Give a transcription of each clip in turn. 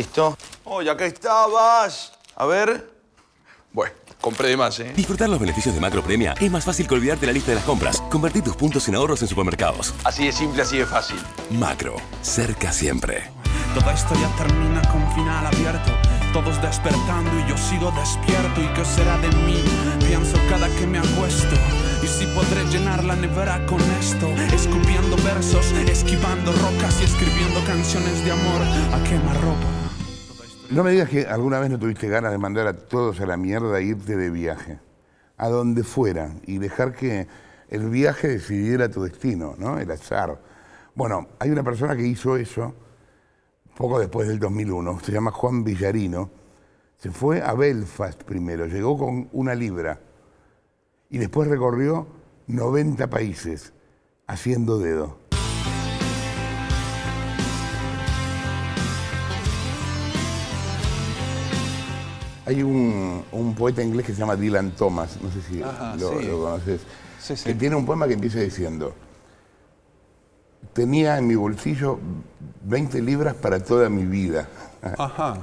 es esto? Oye, acá estabas. A ver. Bueno, compré de más, ¿eh? Disfrutar los beneficios de Macro Premia es más fácil que olvidarte la lista de las compras. Convertir tus puntos en ahorros en supermercados. Así de simple, así de fácil. Macro, cerca siempre. Toda historia termina con final abierto. Todos despertando y yo sigo despierto. ¿Y qué será de mí? Pienso cada que me acuesto. Y si podré llenar la nevera con esto, escupiendo versos, esquivando rocas y escribiendo canciones de amor a ropa. No me digas que alguna vez no tuviste ganas de mandar a todos a la mierda e irte de viaje, a donde fuera, y dejar que el viaje decidiera tu destino, ¿no? El azar. Bueno, hay una persona que hizo eso poco después del 2001, se llama Juan Villarino, se fue a Belfast primero, llegó con una libra y después recorrió 90 países haciendo dedo. Hay un, poeta inglés que se llama Dylan Thomas, no sé si lo, conoces, que tiene un poema que empieza diciendo, tenía en mi bolsillo 20 libras para toda mi vida. Ajá.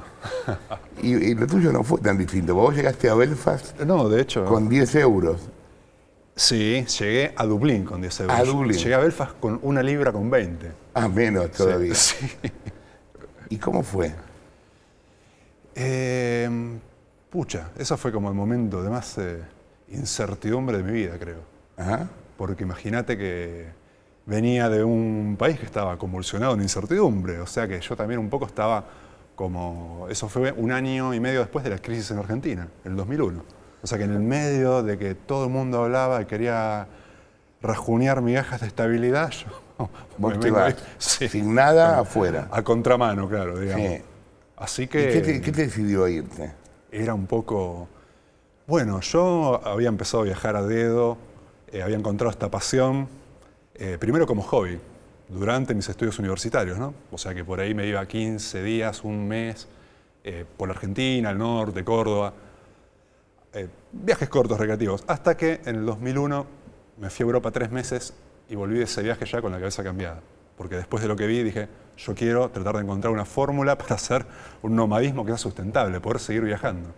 y, lo tuyo no fue tan distinto, vos llegaste a Belfast de hecho. con 10 euros. Sí, llegué a Dublín con 10 euros. Llegué a Belfast con una libra con 20. Ah, menos todavía. ¿Y cómo fue? Eh, Pucha, eso fue como el momento de más eh, incertidumbre de mi vida, creo. Porque imagínate que venía de un país que estaba convulsionado en incertidumbre, o sea que yo también un poco estaba como... Eso fue un año y medio después de la crisis en Argentina, el 2001. O sea que en el medio de que todo el mundo hablaba y quería rajunear migajas de estabilidad, yo... Vos te sin nada afuera. A contramano, claro, digamos. Así que... qué, te, decidió irte? era un poco... Bueno, yo había empezado a viajar a dedo, eh, había encontrado esta pasión, eh, primero como hobby, durante mis estudios universitarios, ¿no? O sea que por ahí me iba 15 días, un mes, eh, por la Argentina, el norte, Córdoba, viajes cortos, recreativos, hasta que en el 2001 me fui a Europa tres meses y volví de ese viaje ya con la cabeza cambiada, porque después de lo que vi dije, yo quiero tratar de encontrar una fórmula para hacer un nomadismo que sea sustentable, poder seguir viajando.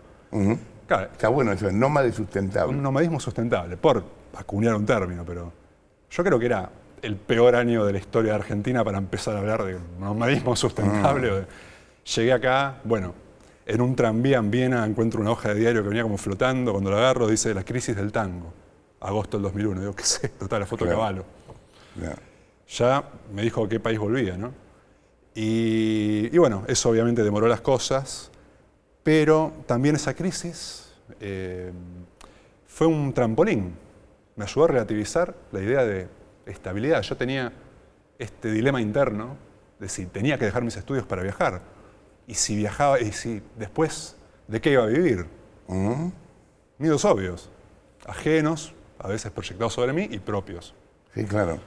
Está bueno eso, el nomadismo sustentable. Un nomadismo sustentable, por acuñar un término, pero yo creo que era el peor año de la historia de Argentina para empezar a hablar de nomadismo mm. sustentable. Llegué acá, bueno, en un tranvía en Viena encuentro una hoja de diario que venía como flotando, cuando la agarro dice la crisis del tango, agosto del 2001. Digo, ¿qué sé? esto? la foto de Ya me dijo qué país volvía, ¿no? Y, bueno, eso obviamente demoró las cosas, pero también esa crisis eh, fue un trampolín. Me ayudó a relativizar la idea de estabilidad. Yo tenía este dilema interno de si tenía que dejar mis estudios para viajar y si viajaba y si después de qué iba a vivir. Mm. Midos obvios, ajenos, a veces proyectados sobre mí y propios. Sí, claro.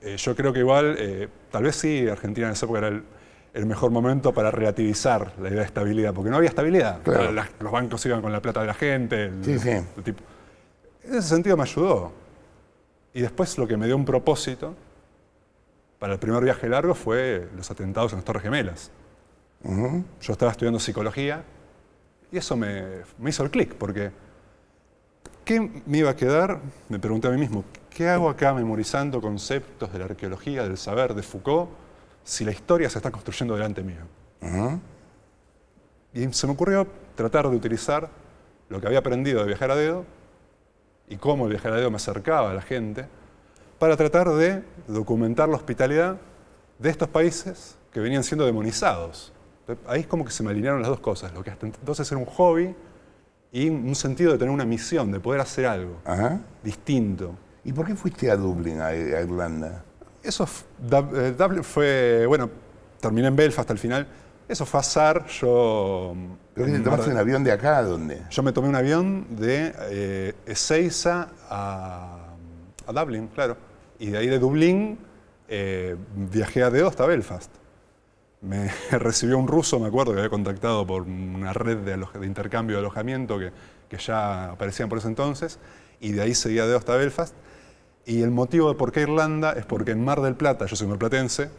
Eh, yo creo que igual, eh, tal vez sí, Argentina en esa época era el, mejor momento para relativizar la idea de estabilidad, porque no había estabilidad. los bancos iban con la plata de la gente. En ese sentido me ayudó. Y después lo que me dio un propósito para el primer viaje largo fue los atentados en las Torres Gemelas. Yo estaba estudiando psicología y eso me hizo el clic, porque ¿qué me iba a quedar? Me pregunté a mí mismo, ¿Qué hago acá memorizando conceptos de la arqueología, del saber, de Foucault, si la historia se está construyendo delante mío? Y se me ocurrió tratar de utilizar lo que había aprendido de viajar a dedo y cómo el viajar a dedo me acercaba a la gente, para tratar de documentar la hospitalidad de estos países que venían siendo demonizados. Ahí es como que se me alinearon las dos cosas, lo que hasta entonces era un hobby y un sentido de tener una misión, de poder hacer algo distinto, ¿Y por qué fuiste a Dublín, a, Irlanda? Eso, eh, fue, bueno, terminé en Belfast al final. Eso fue azar, yo... Mm, ¿Pero te tomaste un avión de acá a dónde? Yo me tomé un avión de eh, Ezeiza a, a, Dublín, claro. Y de ahí de Dublín eh, viajé a dedo hasta Belfast. Me recibió un ruso, me acuerdo, que había contactado por una red de, intercambio de alojamiento que, ya aparecían por ese entonces. Y de ahí seguía a dedo hasta Belfast. Y el motivo de por qué Irlanda es porque en Mar del Plata, yo soy marplatense,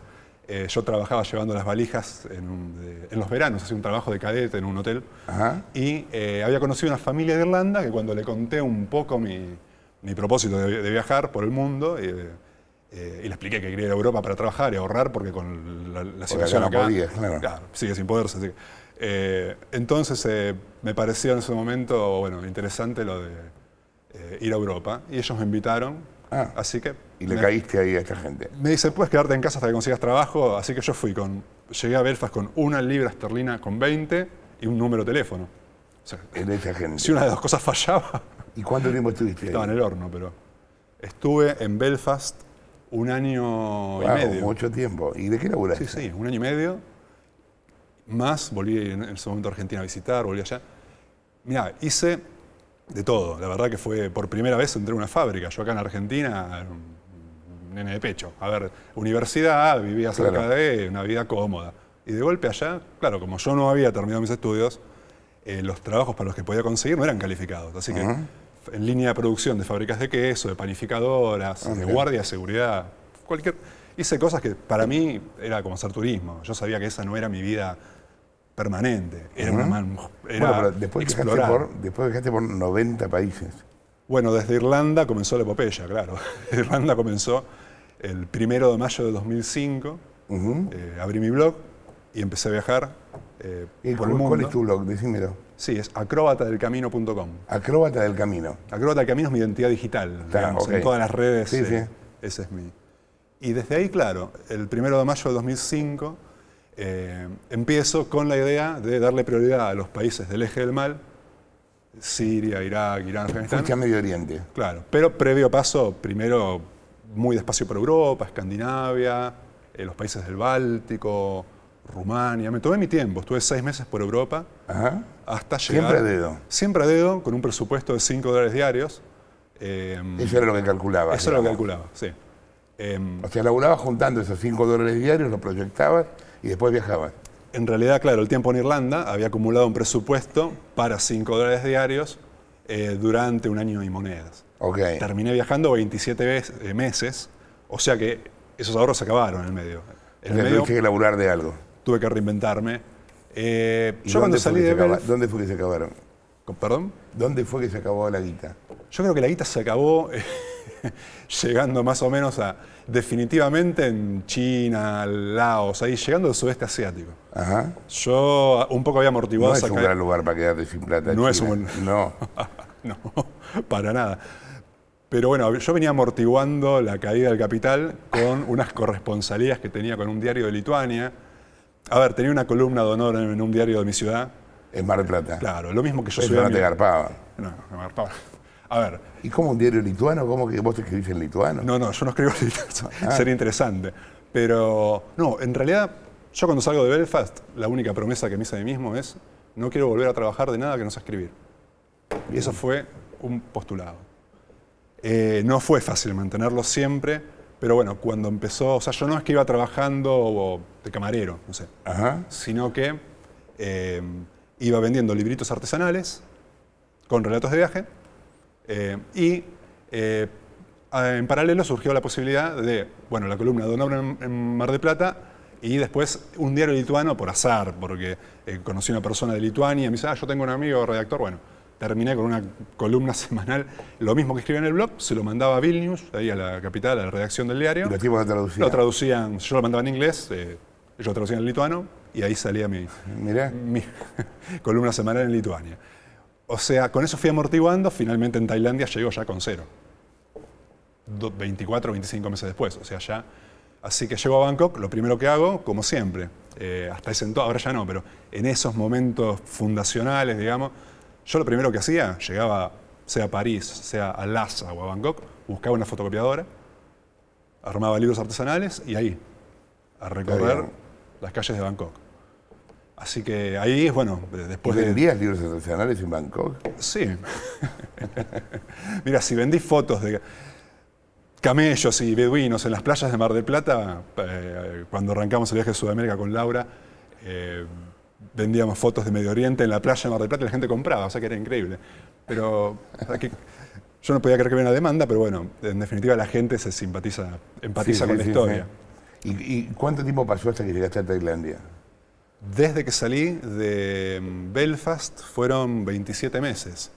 eh, yo trabajaba llevando las valijas en, los veranos, hacía un trabajo de cadete en un hotel. Y eh, había conocido una familia de Irlanda que cuando le conté un poco mi, propósito de, viajar por el mundo, eh, y le expliqué que quería ir a Europa para trabajar y ahorrar porque con la, situación acá, no podía, claro. sigue sin poderse. entonces me pareció en ese momento bueno, interesante lo de ir a Europa y ellos me invitaron Ah. así que... Y le caíste ahí a esta gente. Me dice, puedes quedarte en casa hasta que consigas trabajo, así que yo fui con... Llegué a Belfast con una libra esterlina con 20 y un número de teléfono. en esta gente. Si una de las cosas fallaba... ¿Y cuánto tiempo estuviste Estaba en el horno, pero... Estuve en Belfast un año y medio. mucho tiempo. ¿Y de qué laburaste? Sí, sí, un año y medio. Más, volví en ese momento a Argentina a visitar, volví allá. Mira, hice de todo. La verdad que fue por primera vez entré a una fábrica. Yo acá en Argentina, un nene de pecho. A ver, universidad, vivía cerca de una vida cómoda. Y de golpe allá, claro, como yo no había terminado mis estudios, eh, los trabajos para los que podía conseguir no eran calificados. Así que en línea de producción de fábricas de queso, de panificadoras, ah, de guardia de seguridad, cualquier... Hice cosas que para mí era como hacer turismo. Yo sabía que esa no era mi vida permanente. Era una bueno, después, viajaste por, 90 países. Bueno, desde Irlanda comenzó la epopeya, claro. Irlanda comenzó el primero de mayo de 2005. Eh, abrí mi blog y empecé a viajar eh, por el mundo. ¿Cuál es tu blog? Decímelo. Sí, es acróbatadelcamino.com. Acróbata del Camino. Acróbata del Camino es mi identidad digital, en todas las redes. Sí, eh, sí. Ese es mi... Y desde ahí, claro, el primero de mayo de 2005 eh, empiezo con la idea de darle prioridad a los países del eje del mal, Siria, Irak, Irán, Afganistán. Medio Oriente. Claro, pero previo paso, primero muy despacio por Europa, Escandinavia, eh, los países del Báltico, Rumania. Me tomé mi tiempo, estuve seis meses por Europa hasta llegar. Siempre a dedo. Siempre a dedo, con un presupuesto de 5 dólares diarios. Eh, eso era lo que calculaba. Eso era lo que calculaba, sí. o sea, laburabas juntando esos 5 dólares diarios, lo proyectabas y después viajaba. En realidad, claro, el tiempo en Irlanda había acumulado un presupuesto para 5 dólares diarios eh, durante un año y monedas. Okay. Terminé viajando 27 eh, meses, o sea que esos ahorros se acabaron en el medio. En el que elaborar de algo. Tuve que reinventarme. Eh, yo cuando ¿Dónde fue que se acabaron? ¿Perdón? ¿Dónde fue que se acabó la guita? Yo creo que la guita se acabó llegando más o menos a, definitivamente en China, Laos, ahí llegando al sudeste asiático. Ajá. Yo un poco había amortiguado. No es un gran lugar para quedarte sin plata. No es un. No. no, para nada. Pero bueno, yo venía amortiguando la caída del capital con unas corresponsalías que tenía con un diario de Lituania. A ver, tenía una columna de honor en un diario de mi ciudad. En Mar del Plata. Claro, lo mismo que yo no te garpaba. No, no me garpaba. A ver. ¿Y cómo un diario lituano? ¿Cómo que vos escribís en lituano? No, no, yo no escribo en lituano. Ah. Sería interesante. Pero, no, en realidad, yo cuando salgo de Belfast, la única promesa que me hice a mí mismo es: no quiero volver a trabajar de nada que no sea escribir. Y eso fue un postulado. Eh, no fue fácil mantenerlo siempre, pero bueno, cuando empezó, o sea, yo no es que iba trabajando de camarero, no sé, sino que eh, iba vendiendo libritos artesanales con relatos de viaje eh, y eh, en paralelo surgió la posibilidad de, bueno, la columna de en Mar de Plata y después un diario lituano por azar, porque eh, conocí a una persona de Lituania y me dice, ah, yo tengo un amigo redactor, bueno, terminé con una columna semanal, lo mismo que escribía en el blog, se lo mandaba a Vilnius, ahí a la capital, a la redacción del diario. lo traducían? Lo traducían, yo lo mandaba en inglés, yo ellos lo traducían en lituano y ahí salía mi, mi columna semanal en Lituania. O sea, con eso fui amortiguando, finalmente en Tailandia llego ya con cero. 24 o 25 meses después, o sea, ya. Así que llego a Bangkok, lo primero que hago, como siempre, eh, hasta ese entonces, ahora ya no, pero en esos momentos fundacionales, digamos, yo lo primero que hacía, llegaba, sea a París, sea a Lhasa o a Bangkok, buscaba una fotocopiadora, armaba libros artesanales y ahí, a recorrer las calles de Bangkok. Así que ahí, es bueno, después de... ¿Vendías libros internacionales en Bangkok? Sí. Mira, si vendí fotos de camellos y beduinos en las playas de Mar del Plata, eh, cuando arrancamos el viaje a Sudamérica con Laura, eh, vendíamos fotos de Medio Oriente en la playa de Mar del Plata y la gente compraba, o sea que era increíble. Pero yo no podía creer que hubiera una demanda, pero bueno, en definitiva la gente se simpatiza, empatiza con la historia. ¿Y, ¿Y cuánto tiempo pasó hasta que llegaste a Tailandia? Desde que salí de mm, Belfast fueron 27 meses.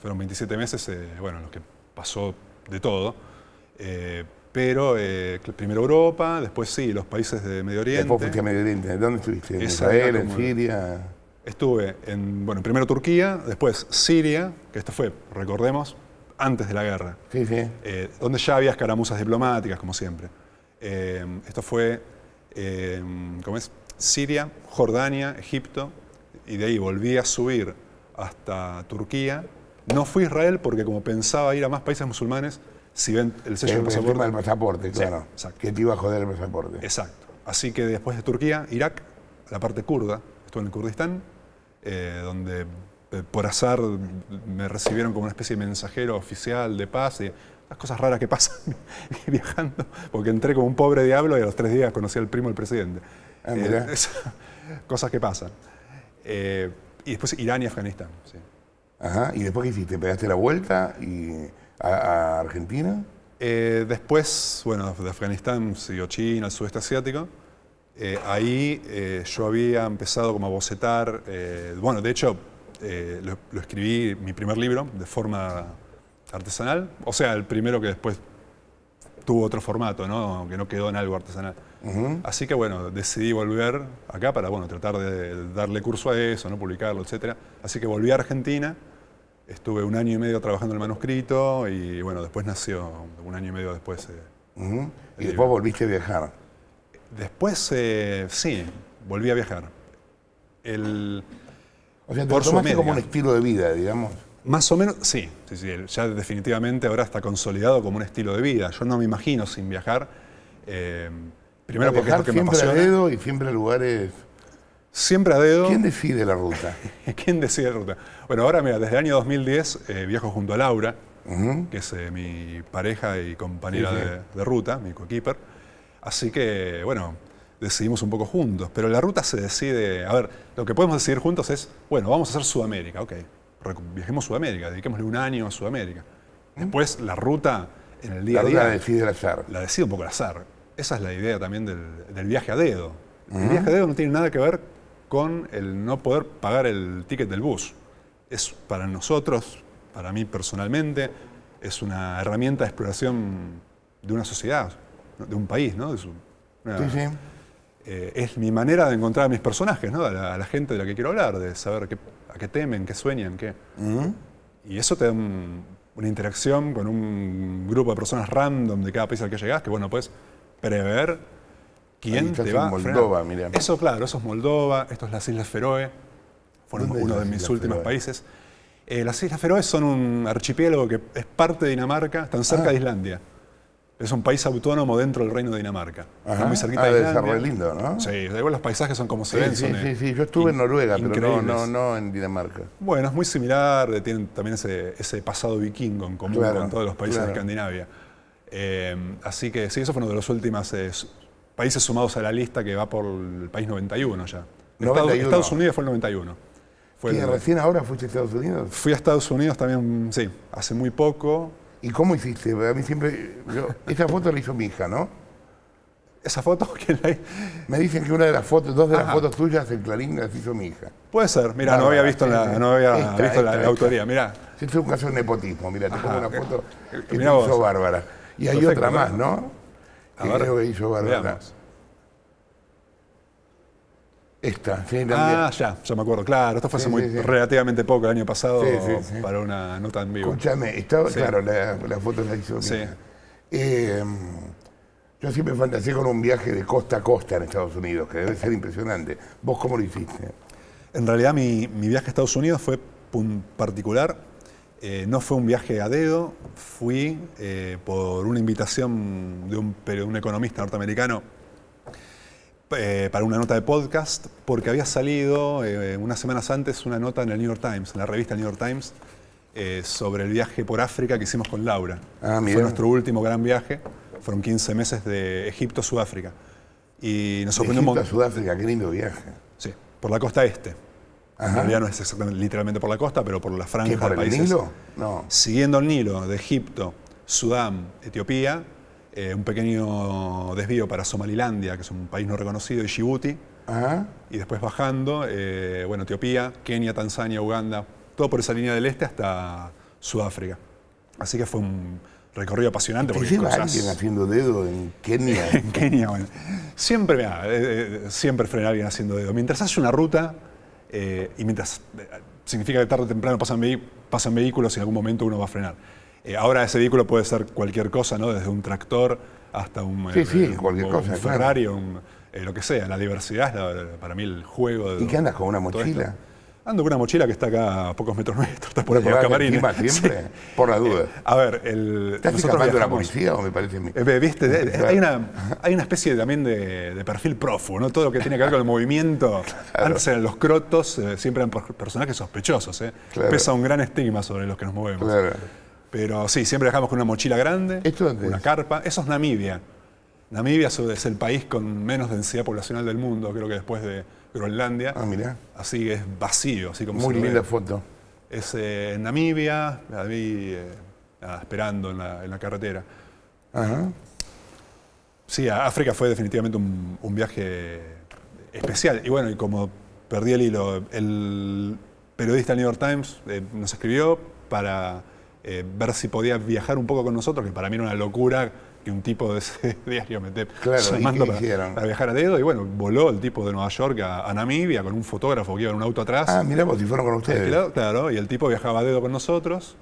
Fueron 27 meses, eh, bueno, lo que pasó de todo. Eh, pero eh, primero Europa, después sí, los países de Medio Oriente. Después fuiste Medio Oriente. ¿Dónde estuviste? ¿En Israel, en Siria? Estuve en, bueno, primero Turquía, después Siria, que esto fue, recordemos, antes de la guerra. Sí, sí. donde ya había escaramuzas diplomáticas, como siempre. esto fue, ¿cómo es? Siria, Jordania, Egipto, y de ahí volví a subir hasta Turquía. No fui a Israel porque como pensaba ir a más países musulmanes, si ven el sello del El del pasaporte, claro. que te iba a joder el pasaporte. Exacto. Así que después de Turquía, Irak, la parte kurda, estuve en el Kurdistán, eh, donde eh, por azar me recibieron como una especie de mensajero oficial de paz y las cosas raras que pasan viajando, porque entré como un pobre diablo y a los tres días conocí al primo del presidente. Ah, eh, cosas que pasan. Eh, y después Irán y Afganistán. ¿y después qué hiciste? ¿Pegaste la vuelta y a, Argentina? Eh, después, bueno, de Afganistán siguió China, el sudeste asiático. ahí yo había empezado como a bocetar, bueno, de hecho, lo, lo escribí, mi primer libro, de forma artesanal, o sea, el primero que después tuvo otro formato, ¿no? que no quedó en algo artesanal. Así que bueno, decidí volver acá para bueno, tratar de darle curso a eso, no publicarlo, etc. Así que volví a Argentina, estuve un año y medio trabajando en el manuscrito y bueno, después nació un año y medio después. Eh, ¿Y después volviste a viajar? Después, eh, sí, volví a viajar. El, o sea, te como un estilo de vida, digamos. Más o menos, sí, sí, ya definitivamente ahora está consolidado como un estilo de vida. Yo no me imagino sin viajar. Eh, primero porque es que siempre me apasiona. a dedo y siempre a lugares... Siempre a dedo. ¿Quién decide la ruta? ¿Quién decide la ruta? Bueno, ahora mira, desde el año 2010 eh, viajo junto a Laura, que es eh, mi pareja y compañera De, ruta, mi coequiper. Así que, bueno, decidimos un poco juntos. Pero la ruta se decide... A ver, lo que podemos decidir juntos es, bueno, vamos a hacer Sudamérica, ok viajemos a Sudamérica, dediquémosle un año a Sudamérica. ¿Eh? Después la ruta en el día a día. La decide el azar. La decide un poco el azar. Esa es la idea también del, viaje a dedo. El viaje a dedo no tiene nada que ver con el no poder pagar el ticket del bus. Es para nosotros, para mí personalmente, es una herramienta de exploración de una sociedad, de un país, ¿no? De su, sí, sí. Eh, es mi manera de encontrar a mis personajes, ¿no? a, la, gente de la que quiero hablar, de saber qué, a qué temen, qué sueñan, qué. Mm. Y eso te da una interacción con un grupo de personas random de cada país al que llegas, que bueno, puedes prever quién te va Moldova, a Eso, claro, eso es Moldova, esto es las Islas Feroe, fueron uno de mis últimos países. Eh, las Islas Feroe son un archipiélago que es parte de Dinamarca, están cerca de ah. Islandia. Es un país autónomo dentro del Reino de Dinamarca. Es muy cerquita ah, de lindo, ¿no? Sí, igual los paisajes son como se sí, Sí, sí, eh, sí, yo estuve en Noruega, pero no, no, en Dinamarca. Bueno, es muy similar, eh, tienen también ese, pasado vikingo en común con todos los países de Escandinavia. Eh, así que sí, eso fue uno de los últimos países sumados a la lista que va por el país 91 ya. 91. Estados, Unidos fue el 91. Fue ¿Y recién ahora fuiste a Estados Unidos? Fui a Estados Unidos también, sí, hace muy poco. ¿Y cómo hiciste? A mí siempre. esa foto la hizo mi hija, ¿no? ¿Esa foto? ¿Quién la Me dicen que una de las fotos, dos de las fotos tuyas, el Clarín, las hizo mi hija. Puede ser, mira, no, había visto, la, no había visto la, autoría, mira. Este es un caso de nepotismo, mira, te pongo una foto que hizo Bárbara. Y hay otra más, ¿no? que creo que hizo Bárbara. Esta, sí, Ah, ya, ya me acuerdo. Claro, esto fue hace muy, relativamente poco, el año pasado, para una nota en vivo. Escúchame, estaba, claro, la, foto la hizo. Em, yo siempre fantaseé con un viaje de costa a costa en Estados Unidos, que debe ser impresionante. ¿Vos cómo lo hiciste? En realidad, mi, viaje a Estados Unidos fue particular. Eh, no fue un viaje a dedo, fui eh, por una invitación de un economista norteamericano eh, para una nota de podcast porque había salido eh, unas semanas antes una nota en el New York Times, en la revista New York Times, eh, sobre el viaje por África que hicimos con Laura. Ah, Fue nuestro último gran viaje, fueron 15 meses de Egipto a Sudáfrica. Y nos sorprendió Egipto a Sudáfrica, qué lindo viaje. Sí, por la costa este. no es literalmente por la costa, pero por la franja ¿Qué, por el Nilo? No. Siguiendo el Nilo, de Egipto, Sudán, Etiopía, eh, un pequeño desvío para Somalilandia, que es un país no reconocido, y Djibouti. Y después bajando, eh, bueno, Etiopía, Kenia, Tanzania, Uganda, todo por esa línea del este hasta Sudáfrica. Así que fue un recorrido apasionante. porque cosas... alguien haciendo dedo en Kenia? en Kenia, Siempre, eh, siempre frena alguien haciendo dedo. Mientras hace una ruta y mientras significa que tarde o temprano pasan, pasan vehículos y en algún momento uno va a frenar. Eh, ahora ese vehículo puede ser cualquier cosa, ¿no? Desde un tractor hasta un, eh, cosa, Ferrari, eh, lo que sea. La diversidad es para mí el juego. ¿Y qué andas con una mochila? Ando con una mochila que está acá a pocos metros nuestros, está por, por Por la duda. a ver, el. ¿Estás de la policía o me parece a Viste, hay, una, especie también de, perfil prófugo, ¿no? Todo lo que tiene que ver con el movimiento. Antes los crotos, siempre eran personajes sospechosos, ¿eh? Pesa un gran estigma sobre los que nos movemos. Claro. Pero sí, siempre viajamos con una mochila grande, una carpa. Eso es Namibia. Namibia es el país con menos densidad poblacional del mundo, creo que después de Groenlandia. Ah, así es vacío, así como Muy linda foto. Es eh, Namibia, la vi eh, ah, esperando en la, carretera. Ajá. Sí, a África fue definitivamente un, viaje especial. Y bueno, y como perdí el hilo, el periodista del New York Times eh, nos escribió para eh, ver si podía viajar un poco con nosotros, que para mí era una locura que un tipo de ese diario me claro, para, viajar a dedo. Y bueno, voló el tipo de Nueva York a, Namibia con un fotógrafo que iba en un auto atrás. Ah, mirá, si fueron con ustedes. Claro, y el tipo viajaba a dedo con nosotros.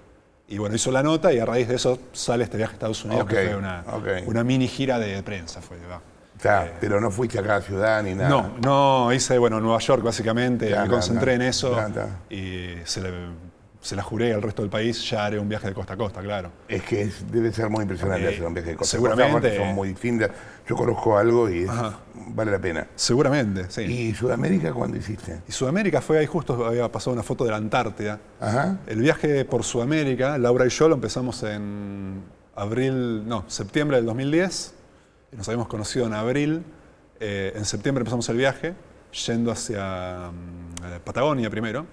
Y bueno, hizo la nota y a raíz de eso sale este viaje a Estados Unidos, que fue una, mini gira de prensa. Fue, eh, pero no fuiste a cada ciudad ni nada. No, no, hice, bueno, Nueva York básicamente, me concentré en eso y se le se la juré al resto del país, ya haré un viaje de costa a costa, claro. Es que debe ser muy impresionante hacer un viaje de costa a costa. Seguramente. Son muy distintas. Yo conozco algo y vale la pena. Seguramente, sí. ¿Y Sudamérica cuándo hiciste? Y Sudamérica fue ahí justo, había pasado una foto de la Antártida. El viaje por Sudamérica, Laura y yo lo empezamos en abril, no, septiembre del 2010. Nos habíamos conocido en abril. Eh, en septiembre empezamos el viaje, yendo hacia mm, Patagonia primero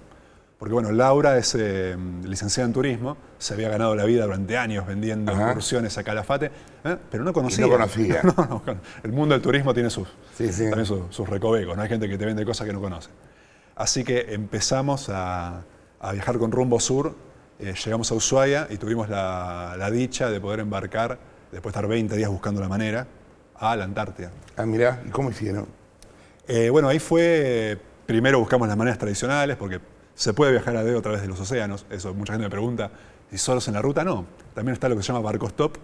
porque bueno, Laura es eh, licenciada en turismo, se había ganado la vida durante años vendiendo excursiones a Calafate, ¿eh? pero no conocía. no conocía. el mundo del turismo tiene sus, recovecos, ¿no? hay gente que te vende cosas que no conoce. Así que empezamos a, viajar con rumbo sur, eh, llegamos a Ushuaia y tuvimos la, la, dicha de poder embarcar, después de estar 20 días buscando la manera, a la Antártida. Ah, mirá, ¿y cómo hicieron? bueno, ahí fue, primero buscamos las maneras tradicionales, porque ¿Se puede viajar a dedo a través de los océanos? Eso mucha gente me pregunta. ¿Y solos en la ruta? No. También está lo que se llama barco stop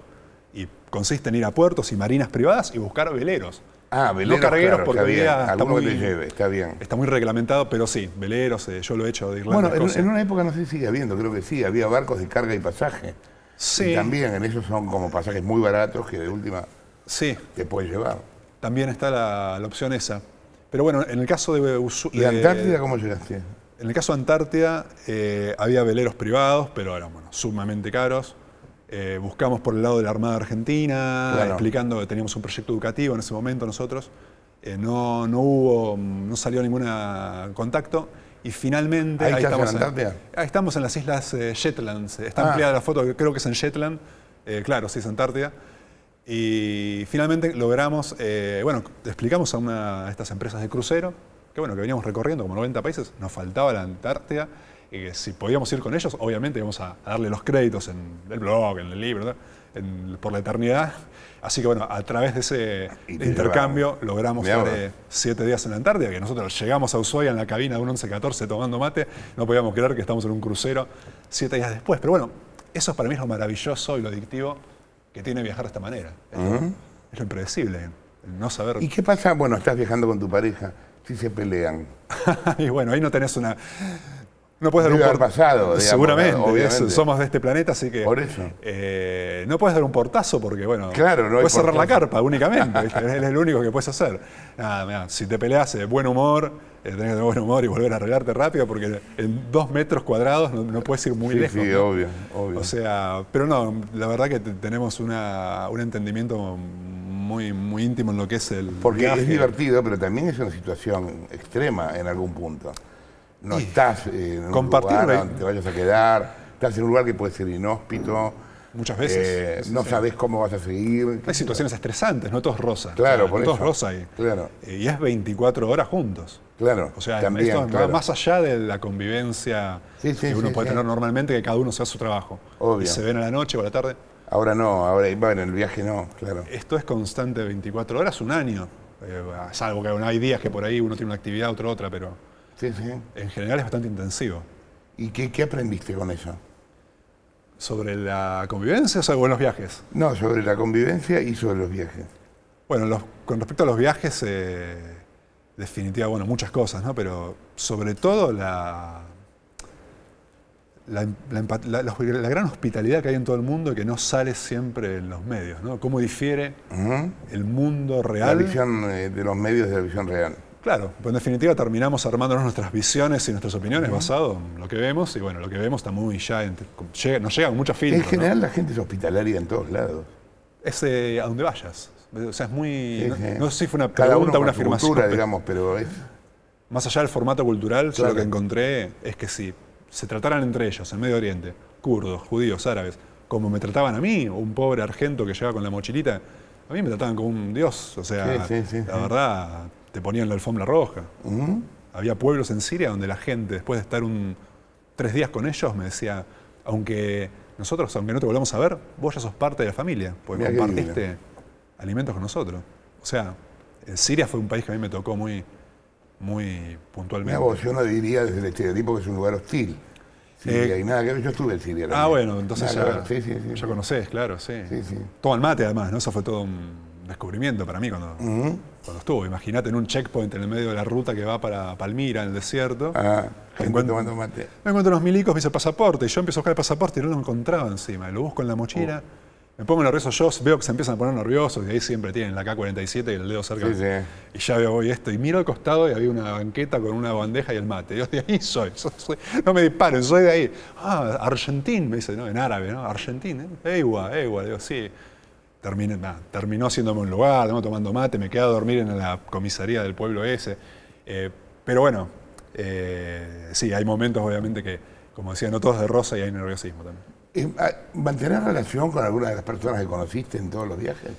y consiste en ir a puertos y marinas privadas y buscar veleros. Ah, veleros. cargueros porque está, bien, está muy, lleve, está bien. Está muy reglamentado, pero sí, veleros, eh, yo lo he hecho de Irlanda. Bueno, en, una época no sé si sigue habiendo, creo que sí, había barcos de carga y pasaje. Sí. Y también en ellos son como pasajes muy baratos que de última sí. que puedes llevar. También está la, opción esa. Pero bueno, en el caso de... ¿Y Antártida cómo llegaste? En el caso de Antártida eh, había veleros privados, pero eran bueno, sumamente caros. Eh, buscamos por el lado de la Armada Argentina, explicando que teníamos un proyecto educativo en ese momento nosotros. Eh, no, hubo, mm, no salió ningún contacto. Y finalmente, ahí, estamos, en, ahí estamos en las islas Shetlands. Está ah. ampliada la foto, creo que es en Shetland. claro, sí, es Antártida. Y finalmente logramos, bueno, explicamos a, una, de estas empresas de crucero que bueno, que veníamos recorriendo como 90 países, nos faltaba la Antártida. Y que si podíamos ir con ellos, obviamente íbamos a darle los créditos en el blog, en el libro, por la eternidad. Así que bueno, a través de ese intercambio logramos estar eh, siete días en la Antártida, que nosotros llegamos a Ushuaia en la cabina de un 1114 tomando mate, no podíamos creer que estábamos en un crucero siete días después. Pero bueno, eso para mí es lo maravilloso y lo adictivo que tiene viajar de esta manera. Es, lo, impredecible, el no saber. ¿Y qué pasa? Bueno, estás viajando con tu pareja si se pelean. y bueno, ahí no tenés una... No puedes dar un portazo. pasado, Seguramente, somos de este planeta, así que. Por eso. Eh, no puedes dar un portazo porque, bueno, claro, no puedes cerrar la carpa únicamente. es lo único que puedes hacer. Nada, si te peleas de eh, buen humor, eh, tenés que tener buen humor y volver a arreglarte rápido porque en dos metros cuadrados no, puedes ir muy lejos. Sí, obvio, obvio. O sea, pero no, la verdad que tenemos una, un entendimiento muy, íntimo en lo que es el. Porque es divertido, pero también es una situación extrema en algún punto. No estás en un lugar donde te vayas a quedar, estás en un lugar que puede ser inhóspito. Muchas veces. Eh, no sabes cómo vas a seguir. Hay situaciones estresantes, no todos rosa. Claro, por todos rosa ahí. Claro. Eh, y es 24 horas juntos. Claro. O sea, esto va más allá de la convivencia que uno puede tener normalmente, que cada uno sea su trabajo. Obvio. Y se ven a la noche o a la tarde. Ahora no, ahora bueno, el viaje no, claro. Esto es constante 24 horas, un año. Eh, salvo que hay días que por ahí uno tiene una actividad, otro otra, pero en general es bastante intensivo. ¿Y qué, aprendiste con eso? ¿Sobre la convivencia o sobre los viajes? No, sobre la convivencia y sobre los viajes. Bueno, con respecto a los viajes, eh, definitiva, bueno, muchas cosas, ¿no? Pero sobre todo la, la, gran hospitalidad que hay en todo el mundo y que no sale siempre en los medios, ¿no? ¿Cómo difiere el mundo real? La visión eh, de los medios de la visión real. Claro, pues en definitiva terminamos armándonos nuestras visiones y nuestras opiniones basado en lo que vemos, y bueno, lo que vemos está muy ya, nos llega con mucha En general la gente es hospitalaria en todos lados. Es eh, a donde vayas. O sea, es muy... no, sé si fue una pregunta o una afirmación. digamos, pero es... Más allá del formato cultural, yo lo que encontré es que sí se trataran entre ellos en Medio Oriente, kurdos, judíos, árabes, como me trataban a mí, un pobre argento que llegaba con la mochilita, a mí me trataban como un dios, o sea, la verdad, te ponían la alfombra roja. Había pueblos en Siria donde la gente, después de estar un, tres días con ellos, me decía, aunque nosotros, aunque no te volvamos a ver, vos ya sos parte de la familia, porque compartiste alimentos con nosotros. O sea, eh, Siria fue un país que a mí me tocó muy, muy puntualmente. vos, yo no diría desde el estereotipo que es un lugar hostil. Eh, y nada, yo estuve en Siria. Ah, bueno, entonces ya, claro. sí, sí, sí. conocés, claro, sí. el mate además, ¿no? Eso fue todo un descubrimiento para mí cuando, cuando estuve. Imagínate en un checkpoint en el medio de la ruta que va para Palmira, en el desierto. Ah, me encuentro, tomando mate. Me encuentro los milicos, me el pasaporte, y yo empiezo a buscar el pasaporte y no lo encontraba encima. Lo busco en la mochila. Oh. Me pongo nervioso yo, veo que se empiezan a poner nerviosos y ahí siempre tienen la K-47 y el dedo cerca. Y ya veo hoy esto. Y miro al costado y había una banqueta con una bandeja y el mate. Yo de ahí soy, no me disparen, soy de ahí. Ah, argentín, me dice, no, en árabe, ¿no? Argentín, ¿eh? Ewa, Ewa. Digo, sí. terminó haciéndome un lugar, tomando mate, me quedé a dormir en la comisaría del pueblo ese. Eh, pero bueno, eh, sí, hay momentos obviamente que, como decía, no todos de rosa y hay nerviosismo también. Ah, Mantener relación con alguna de las personas que conociste en todos los viajes?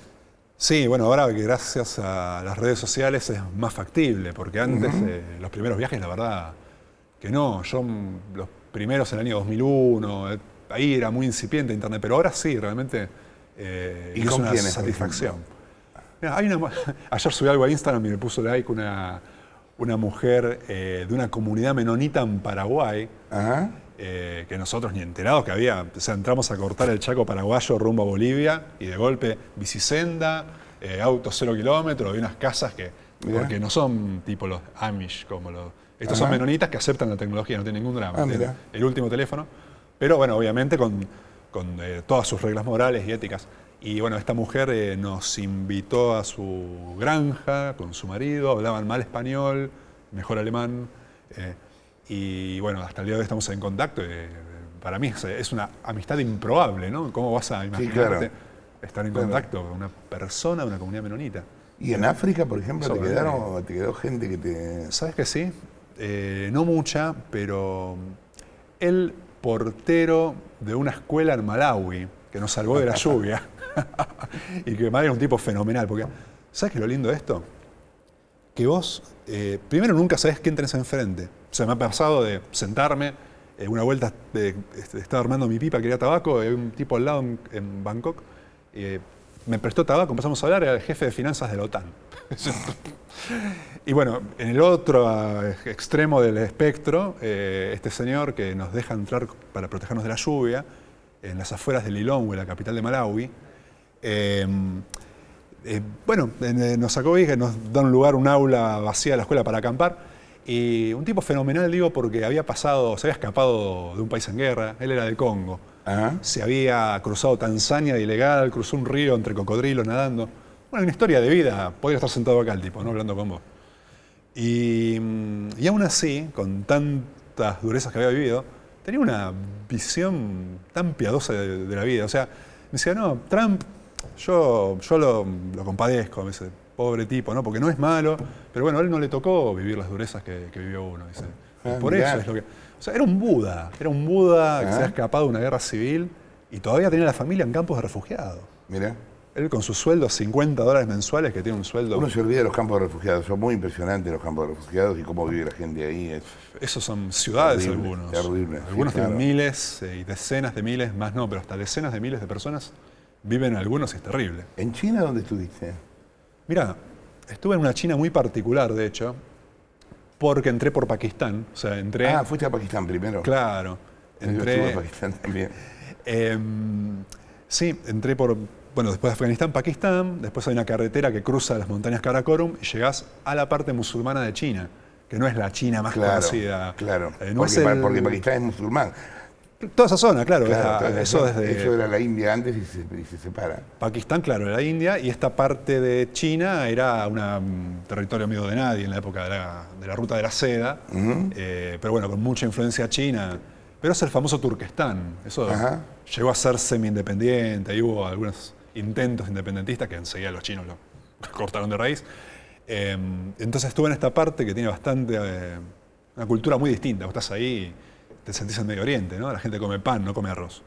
Sí, bueno, ahora que gracias a las redes sociales es más factible, porque antes, eh, los primeros viajes, la verdad, que no. Yo, mm, los primeros en el año 2001, eh, ahí era muy incipiente Internet, pero ahora sí, realmente eh, es una satisfacción. ayer subí algo a Instagram y me puso like una, mujer eh, de una comunidad menonita en Paraguay. Ajá. Eh, que nosotros ni enterados que había, o sea, entramos a cortar el Chaco paraguayo rumbo a Bolivia y de golpe bicisenda, eh, auto cero kilómetro, hay unas casas que, porque no son tipo los Amish como los... Estos son menonitas que aceptan la tecnología, no tienen ningún drama. Ah, el último teléfono, pero bueno, obviamente con, eh, todas sus reglas morales y éticas. Y bueno, esta mujer nos invitó a su granja con su marido, hablaban mal español, mejor alemán. Eh, y bueno, hasta el día de hoy estamos en contacto. Eh, para mí es una amistad improbable, ¿no? ¿Cómo vas a imaginarte estar en contacto con una persona de una comunidad menonita? ¿Y en África, por ejemplo, te, quedaron, te quedó gente que te...? ¿Sabes que sí? Eh, no mucha, pero el portero de una escuela en Malawi que nos salvó de la lluvia y que madre era un tipo fenomenal, porque ¿sabes qué es lo lindo de esto? Que vos, eh, primero, nunca sabés quién tenés enfrente. O sea, me ha pasado de sentarme, eh, una vuelta este, estaba armando mi pipa, quería tabaco, y eh, un tipo al lado en, Bangkok eh, me prestó tabaco, empezamos a hablar, era el jefe de finanzas de la OTAN. y bueno, en el otro extremo del espectro, este señor que nos deja entrar para protegernos de la lluvia, en las afueras de Lilongwe, la capital de Malawi, em, bueno, nos sacó y nos da un lugar, un aula vacía de la escuela para acampar. Y un tipo fenomenal, digo, porque había pasado, se había escapado de un país en guerra, él era del Congo. Se había cruzado Tanzania ilegal, cruzó un río entre cocodrilos nadando. Bueno, una historia de vida, podría estar sentado acá el tipo, ¿no? Hablando con vos. Y, mm, y aún así, con tantas durezas que había vivido, tenía una visión tan piadosa de, la vida. O sea, me decía, no, Trump, yo, yo lo, compadezco, me pobre tipo, ¿no? Porque no es malo, pero bueno, a él no le tocó vivir las durezas que, vivió uno, ah, por eso es lo que... O sea, era un Buda, era un Buda que se ha ah. escapado de una guerra civil y todavía tenía la familia en campos de refugiados. Mira. Él con sueldo a 50 dólares mensuales, que tiene un sueldo... Uno se olvida de los campos de refugiados, son muy impresionantes los campos de refugiados y cómo vive la gente ahí. Esos son ciudades algunos. algunos tienen miles eh, y decenas de miles, más no, pero hasta decenas de miles de personas viven algunos y es terrible. ¿En China dónde estuviste? Mira, estuve en una China muy particular, de hecho, porque entré por Pakistán. O sea, entré. Ah, fuiste a Pakistán primero. Claro. Entré. estuve Pakistán también. Eh, sí, entré por. Bueno, después de Afganistán, Pakistán, después hay una carretera que cruza las montañas Karakorum y llegas a la parte musulmana de China, que no es la China más conocida. Claro, eh, porque Pakistán es musulmán. Toda esa zona, claro. eso, era la India antes y se, separa. Pakistán, claro, era India y esta parte de China era un mm, territorio amigo de nadie en la época de la, ruta de la seda, eh, pero bueno, con mucha influencia china. Pero es el famoso Turquestán. Eso llegó a ser semi-independiente ahí hubo algunos intentos independentistas que enseguida los chinos lo cortaron de raíz. Em, entonces estuve en esta parte que tiene bastante. Eh, una cultura muy distinta. Vos estás ahí te sentís en Medio Oriente, ¿no? La gente come pan, no come arroz.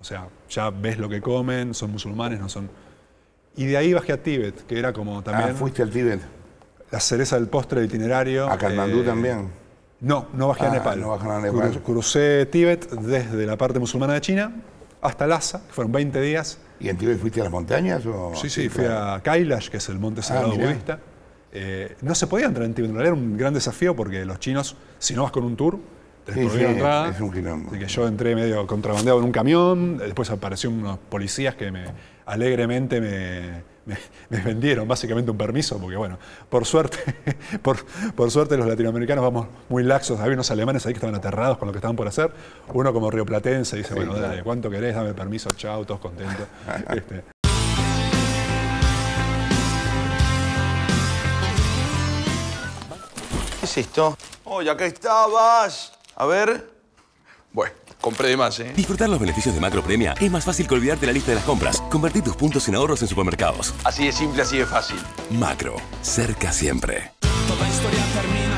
O sea, ya ves lo que comen, son musulmanes, no son... Y de ahí bajé a Tíbet, que era como también... Ah, fuiste al Tíbet. La cereza del postre del itinerario. ¿A Kathmandú eh, también? No, no bajé a ah, Nepal. No bajé a Nepal. crucé Tíbet desde la parte musulmana de China hasta Lhasa, que fueron 20 días. ¿Y en Tíbet fuiste a las montañas? O... Sí, sí, fui a Kailash, que es el monte ah, sagrado budista. Eh, no se podía entrar en Tíbet, era un gran desafío porque los chinos, si no vas con un tour, Sí, es un quilombo. Así que yo entré medio contrabandeado en un camión, después aparecieron unos policías que me alegremente me, vendieron básicamente un permiso, porque bueno, por suerte, por, por, suerte los latinoamericanos vamos muy laxos, había unos alemanes ahí que estaban aterrados con lo que estaban por hacer, uno como rioplatense dice, bueno, dale, ¿cuánto querés? Dame permiso, chao, todos contentos. Este. ¿Qué es esto? Oye, acá estabas. A ver. Bueno, compré de más, ¿eh? Disfrutar los beneficios de MacroPremia es más fácil que olvidarte la lista de las compras. Convertir tus puntos en ahorros en supermercados. Así de simple, así de fácil. Macro, cerca siempre. Toda historia termina.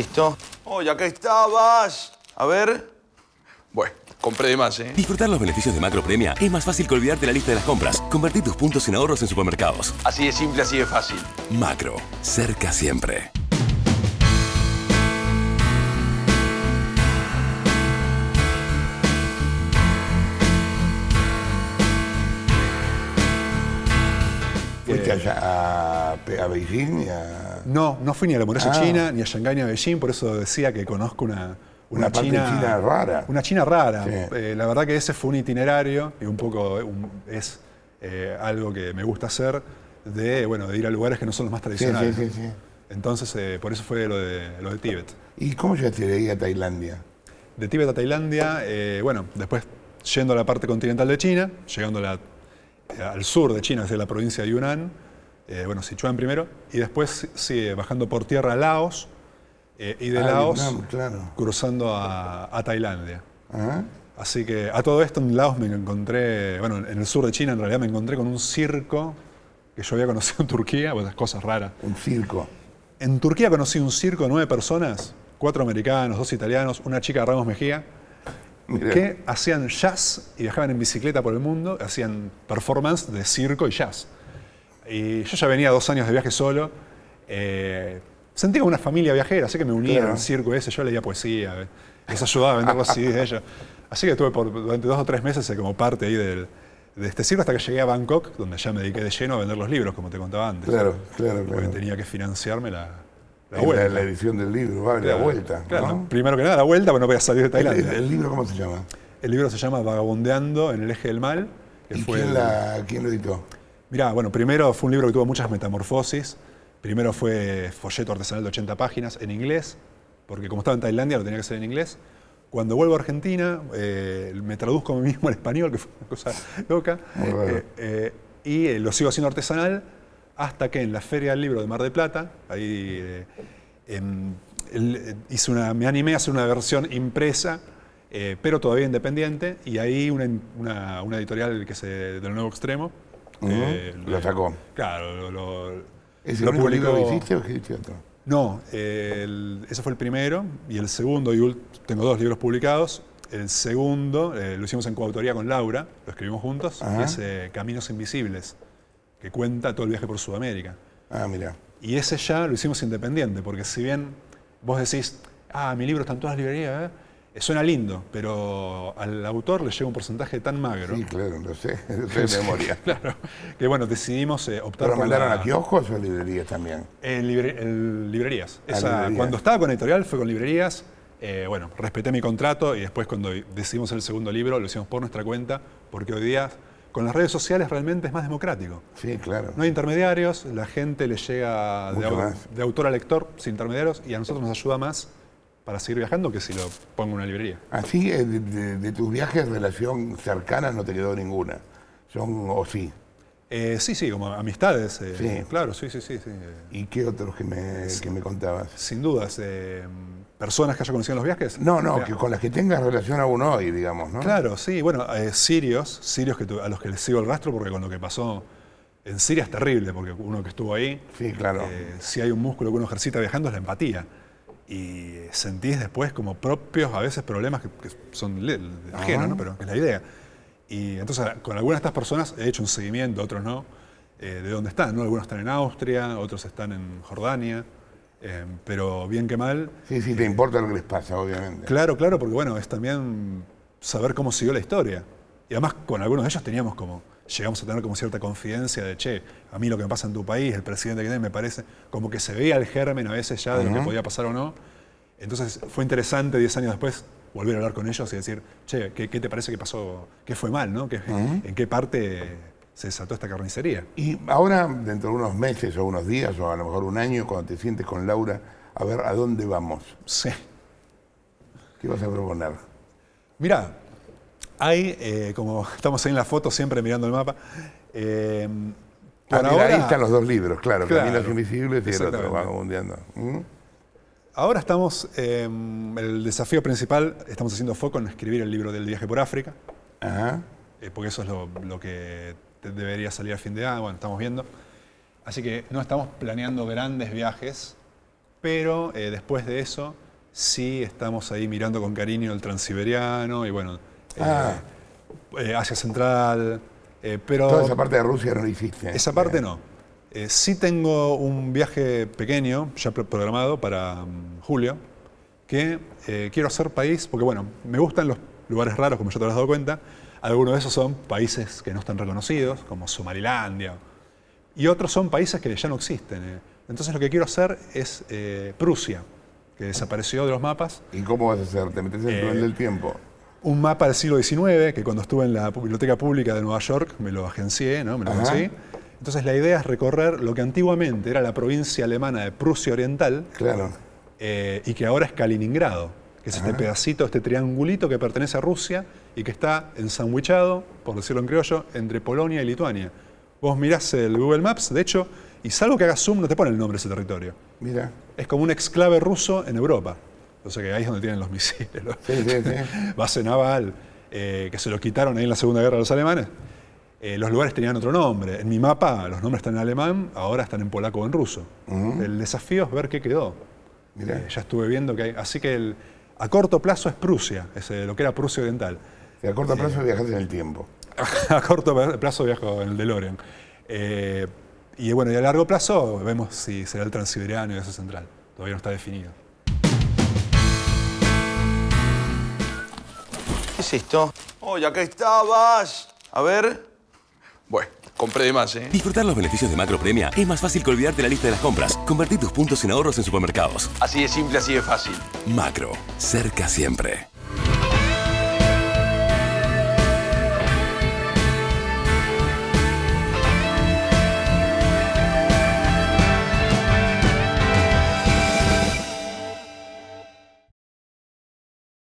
es esto? Oye, acá estabas. A ver. Bueno, compré de más, ¿eh? Disfrutar los beneficios de Macro Premia es más fácil que olvidarte la lista de las compras. Convertir tus puntos en ahorros en supermercados. Así de simple, así de fácil. Macro. Cerca siempre. ¿Fuiste a, a Virginia. No, no fui ni a la muralla ah. china, ni a Shanghái, ni a Beijing, por eso decía que conozco una, una, China, rara. Una China rara. Eh, la verdad que ese fue un itinerario y un poco eh, es eh, algo que me gusta hacer de, ir a lugares que no son los más tradicionales. Sí, sí, Entonces, por eso fue lo de, Tíbet. ¿Y cómo llegaste de ahí a Tailandia? De Tíbet a Tailandia, bueno, después yendo a la parte continental de China, llegando al sur de China, desde la provincia de Yunnan, eh, bueno, Sichuan primero, y después sigue eh, bajando por tierra a Laos, eh, y de ah, Laos cruzando a, Tailandia. Ah. Así que a todo esto en Laos me encontré, bueno, en el sur de China en realidad me encontré con un circo que yo había conocido en Turquía, pues cosas raras. Un circo. En Turquía conocí un circo de nueve personas, cuatro americanos, dos italianos, una chica Ramos Mejía, que hacían jazz y viajaban en bicicleta por el mundo, hacían performance de circo y jazz. Y yo ya venía dos años de viaje solo. Eh, sentía una familia viajera, así que me unía a un circo ese, yo leía poesía, les ayudaba a vender los CDs de Así que estuve durante dos o tres meses eh, como parte ahí de este circo hasta que llegué a Bangkok, donde ya me dediqué de lleno a vender los libros, como te contaba antes. Claro, claro, Porque tenía que financiarme la, la, edición del libro, la vuelta. primero que nada la vuelta, porque no voy a salir de Tailandia. ¿El, libro cómo se llama? El libro se llama Vagabundeando en el eje del mal. quién lo editó? Mirá, bueno, primero fue un libro que tuvo muchas metamorfosis. Primero fue folleto artesanal de 80 páginas en inglés, porque como estaba en Tailandia lo tenía que hacer en inglés. Cuando vuelvo a Argentina, eh, me traduzco a mí mismo al español, que fue una cosa loca. Eh, eh, y lo sigo haciendo artesanal hasta que en la Feria del Libro de Mar de Plata, ahí una, me animé a hacer una versión impresa, pero todavía independiente, y ahí una, una editorial que se, del Nuevo Extremo eh, lo sacó. Claro, lo, ¿Es el hiciste o otro? No, ese fue el primero y el segundo, tengo dos libros publicados. El segundo eh, lo hicimos en coautoría con Laura, lo escribimos juntos, es eh, Caminos Invisibles, que cuenta todo el viaje por Sudamérica. Ah, mira. Y ese ya lo hicimos independiente, porque si bien vos decís, ah, mi libro está en todas las librerías, eh, suena lindo, pero al autor le llega un porcentaje tan magro. Sí, claro, no sé, de memoria. claro, que bueno, decidimos eh, optar ¿Pero mandaron a kioscos o a librerías también? En, librerías. Cuando estaba con editorial fue con librerías. Eh, bueno, respeté mi contrato y después cuando decidimos el segundo libro lo hicimos por nuestra cuenta, porque hoy día con las redes sociales realmente es más democrático. Sí, claro. No hay intermediarios, la gente le llega de autor a lector sin intermediarios y a nosotros nos ayuda más para seguir viajando que si lo pongo en una librería. Así, de, tus viajes, relación cercana no te quedó ninguna. ¿Son o sí? Eh, sí, sí, como amistades. Eh, sí. Claro, sí, sí, sí, eh. ¿Y qué otros que me, que me contabas? Sin dudas. ¿Personas que haya conocido en los viajes? No, no, con las que tengas relación aún hoy, digamos, ¿no? Claro, sí. Bueno, sirios, sirios que a los que les sigo el rastro porque con lo que pasó en Siria es terrible, porque uno que estuvo ahí. Sí, claro. si hay un músculo que uno ejercita viajando es la empatía y sentís después como propios, a veces problemas que, son ajenos, ¿no? pero es la idea. Y entonces con algunas de estas personas he hecho un seguimiento, otros no, eh, de dónde están. ¿no? Algunos están en Austria, otros están en Jordania, eh, pero bien que mal. Sí, sí, te eh, importa lo que les pasa, obviamente. Claro, claro, porque bueno, es también saber cómo siguió la historia. Y además con algunos de ellos teníamos como llegamos a tener como cierta confidencia de, che, a mí lo que me pasa en tu país, el presidente que tiene, me parece, como que se veía el germen a veces ya de lo que podía pasar o no. Entonces fue interesante 10 años después volver a hablar con ellos y decir, che, ¿qué, te parece que pasó? ¿Qué fue mal? ¿no? ¿En qué parte se desató esta carnicería? Y ahora, dentro de unos meses o unos días o a lo mejor un año, cuando te sientes con Laura, a ver a dónde vamos. Sí. ¿Qué vas a proponer? Mira, hay, eh, como estamos ahí en la foto, siempre mirando el mapa. Eh, ah, ahora, ahí están los dos libros, claro, Caminos Invisibles y el otro, ¿Mm? Ahora estamos, em, el desafío principal, estamos haciendo foco en escribir el libro del viaje por África, Ajá. Eh, porque eso es lo, que debería salir a fin de año, bueno, estamos viendo. Así que no estamos planeando grandes viajes, pero después de eso sí estamos ahí mirando con cariño el transiberiano y bueno, Ah. Eh, eh, Asia Central. Eh, pero Toda esa parte de Rusia no la Esa parte no. sí tengo un viaje pequeño, ya programado para mm, julio, que quiero hacer país, porque bueno, me gustan los lugares raros, como ya te has dado cuenta. Algunos de esos son países que no están reconocidos, como Somalilandia, y otros son países que ya no existen. Entonces lo que quiero hacer es Prusia, que desapareció de los mapas. ¿Y cómo vas a hacer? ¿Te metes en el del tiempo? un mapa del siglo XIX, que cuando estuve en la Biblioteca Pública de Nueva York me lo agencié, ¿no? me lo Entonces la idea es recorrer lo que antiguamente era la provincia alemana de Prusia Oriental eh, y que ahora es Kaliningrado, que es este pedacito, este triangulito que pertenece a Rusia y que está ensanguichado, por decirlo en criollo, entre Polonia y Lituania. Vos mirás el Google Maps, de hecho, y salvo que hagas zoom no te pone el nombre de ese territorio. Mira. Es como un exclave ruso en Europa. O sea que ahí es donde tienen los misiles. sí, sí, sí. Base naval, eh, que se lo quitaron ahí en la Segunda Guerra de los alemanes. Eh, los lugares tenían otro nombre. En mi mapa los nombres están en alemán, ahora están en polaco o en ruso. El desafío es ver qué quedó. Eh, ya estuve viendo que hay... Así que a corto plazo es Prusia, lo que era Prusia Oriental. Y a corto plazo viajaste en el tiempo. a corto plazo viajo en el DeLorean. Eh, y bueno, y a largo plazo vemos si será el transiberiano y eso central. Todavía no está definido. ¿Qué es esto? Oye, ya acá estabas. A ver. Bueno, compré de más, ¿eh? Disfrutar los beneficios de Macro Premia es más fácil que olvidarte la lista de las compras. Convertir tus puntos en ahorros en supermercados. Así de simple, así de fácil. Macro. Cerca siempre.